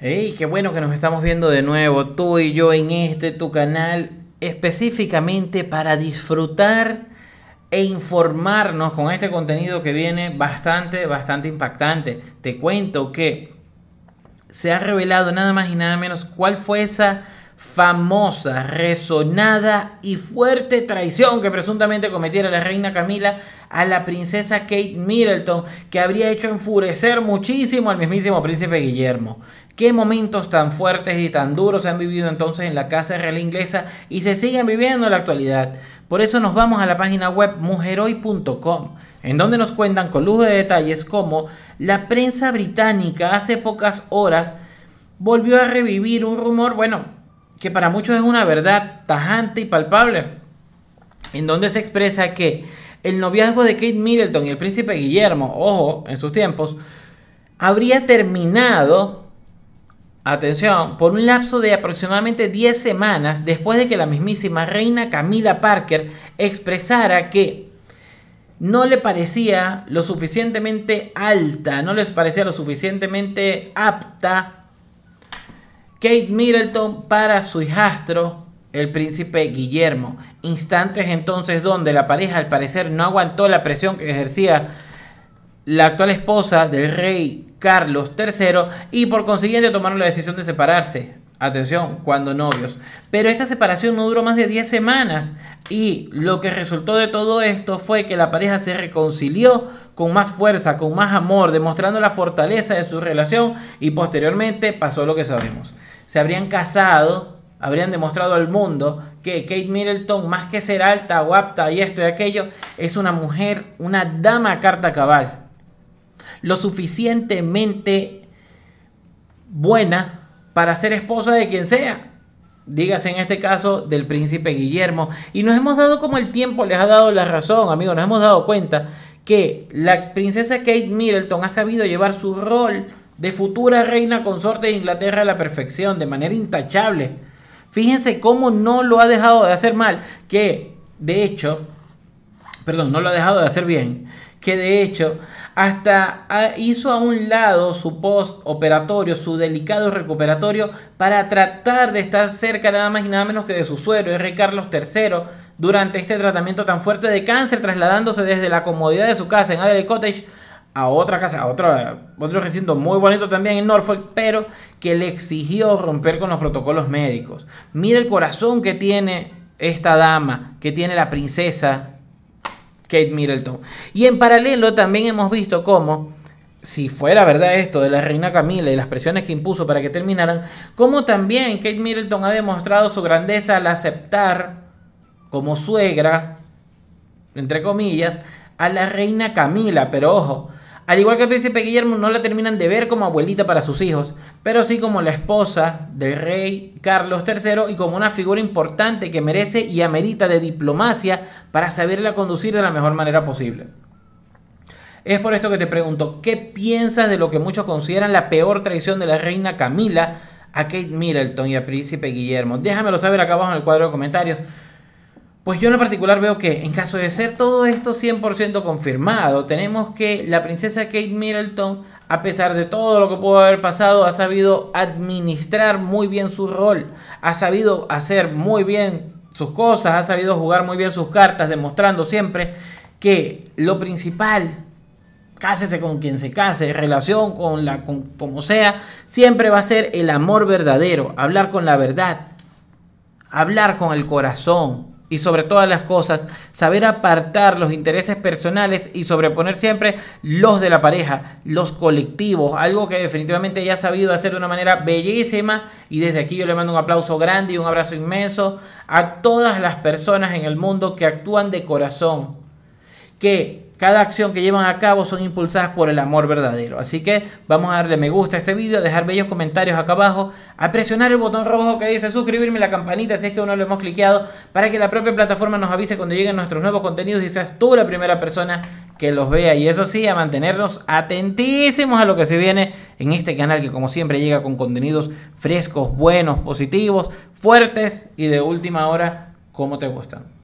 Hey, qué bueno que nos estamos viendo de nuevo tú y yo en este tu canal específicamente para disfrutar e informarnos con este contenido que viene bastante, bastante impactante. Te cuento que se ha revelado nada más y nada menos cuál fue esa famosa, resonada y fuerte traición que presuntamente cometiera la reina Camila a la princesa Kate Middleton, que habría hecho enfurecer muchísimo al mismísimo príncipe Guillermo. Qué momentos tan fuertes y tan duros se han vivido entonces en la Casa Real Inglesa y se siguen viviendo en la actualidad. Por eso nos vamos a la página web mujeroy.com, en donde nos cuentan con luz de detalles cómo la prensa británica hace pocas horas volvió a revivir un rumor, bueno, que para muchos es una verdad tajante y palpable, en donde se expresa que el noviazgo de Kate Middleton y el príncipe Guillermo, ojo, en sus tiempos, habría terminado, atención, por un lapso de aproximadamente 10 semanas después de que la mismísima reina Camila Parker expresara que no le parecía lo suficientemente alta, no les parecía lo suficientemente apta Kate Middleton para su hijastro, el príncipe Guillermo. Instantes entonces donde la pareja al parecer no aguantó la presión que ejercía la actual esposa del rey Carlos III y por consiguiente tomaron la decisión de separarse. Atención, cuando novios. Pero esta separación no duró más de 10 semanas y lo que resultó de todo esto fue que la pareja se reconcilió con más fuerza, con más amor, demostrando la fortaleza de su relación y posteriormente pasó lo que sabemos se habrían casado, habrían demostrado al mundo que Kate Middleton, más que ser alta, guapta y esto y aquello, es una mujer, una dama carta cabal. Lo suficientemente buena para ser esposa de quien sea. Dígase en este caso del príncipe Guillermo. Y nos hemos dado como el tiempo les ha dado la razón, amigos. Nos hemos dado cuenta que la princesa Kate Middleton ha sabido llevar su rol de futura reina consorte de Inglaterra a la perfección, de manera intachable. Fíjense cómo no lo ha dejado de hacer mal, que de hecho, perdón, no lo ha dejado de hacer bien, que de hecho hasta hizo a un lado su post operatorio, su delicado recuperatorio, para tratar de estar cerca nada más y nada menos que de su suero, rey Carlos III, durante este tratamiento tan fuerte de cáncer, trasladándose desde la comodidad de su casa en Adelaide Cottage a otra casa, a otra, otro recinto muy bonito también en Norfolk, pero que le exigió romper con los protocolos médicos. Mira el corazón que tiene esta dama, que tiene la princesa Kate Middleton. Y en paralelo también hemos visto cómo, si fuera verdad esto de la reina Camila y las presiones que impuso para que terminaran, cómo también Kate Middleton ha demostrado su grandeza al aceptar como suegra, entre comillas, a la reina Camila, pero ojo, al igual que el príncipe Guillermo, no la terminan de ver como abuelita para sus hijos, pero sí como la esposa del rey Carlos III y como una figura importante que merece y amerita de diplomacia para saberla conducir de la mejor manera posible. Es por esto que te pregunto, ¿qué piensas de lo que muchos consideran la peor traición de la reina Camila a Kate Middleton y al príncipe Guillermo? Déjamelo saber acá abajo en el cuadro de comentarios. Pues yo en particular veo que en caso de ser todo esto 100% confirmado, tenemos que la princesa Kate Middleton, a pesar de todo lo que pudo haber pasado, ha sabido administrar muy bien su rol, ha sabido hacer muy bien sus cosas, ha sabido jugar muy bien sus cartas, demostrando siempre que lo principal, cásese con quien se case, relación con la como sea, siempre va a ser el amor verdadero, hablar con la verdad, hablar con el corazón, y sobre todas las cosas, saber apartar los intereses personales y sobreponer siempre los de la pareja, los colectivos, algo que definitivamente ya ha sabido hacer de una manera bellísima y desde aquí yo le mando un aplauso grande y un abrazo inmenso a todas las personas en el mundo que actúan de corazón, que cada acción que llevan a cabo son impulsadas por el amor verdadero. Así que vamos a darle me gusta a este video, a dejar bellos comentarios acá abajo, a presionar el botón rojo que dice suscribirme la campanita si es que aún no lo hemos cliqueado, para que la propia plataforma nos avise cuando lleguen nuestros nuevos contenidos y seas tú la primera persona que los vea. Y eso sí, a mantenernos atentísimos a lo que se viene en este canal que como siempre llega con contenidos frescos, buenos, positivos, fuertes y de última hora como te gustan.